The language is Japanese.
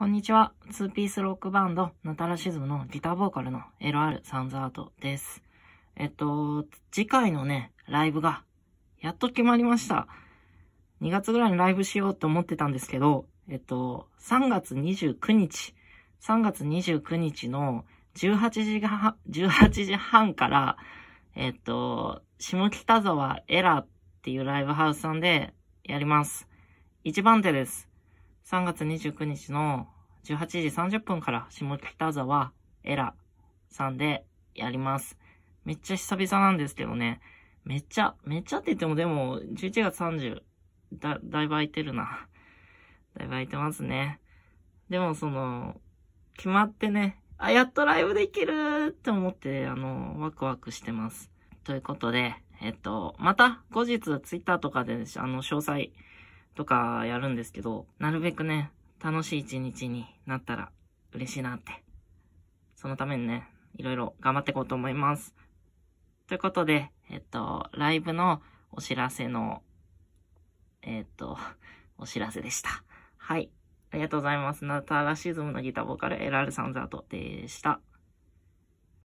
こんにちは。ツーピースロックバンド、ナタラシズムのギターボーカルの LR サウンズアートです。えっと、次回のね、ライブが、やっと決まりました。2月ぐらいにライブしようって思ってたんですけど、えっと、3月29日、3月29日の18時が、18時半から、えっと、下北沢エラっていうライブハウスさんでやります。一番手です。3月29日の18時30分から下北沢エラさんでやります。めっちゃ久々なんですけどね。めっちゃ、めっちゃって言ってもでも、11月30、だ、だいぶ空いてるな。だいぶ空いてますね。でもその、決まってね、あ、やっとライブできるって思って、あの、ワクワクしてます。ということで、えっと、また後日ツイッターとかで、あの、詳細とかやるんですけど、なるべくね、楽しい一日になったら嬉しいなって。そのためにね、いろいろ頑張っていこうと思います。ということで、えっと、ライブのお知らせの、えっと、お知らせでした。はい。ありがとうございます。ナタラシズムのギターボーカル、エラル・サンザートでした。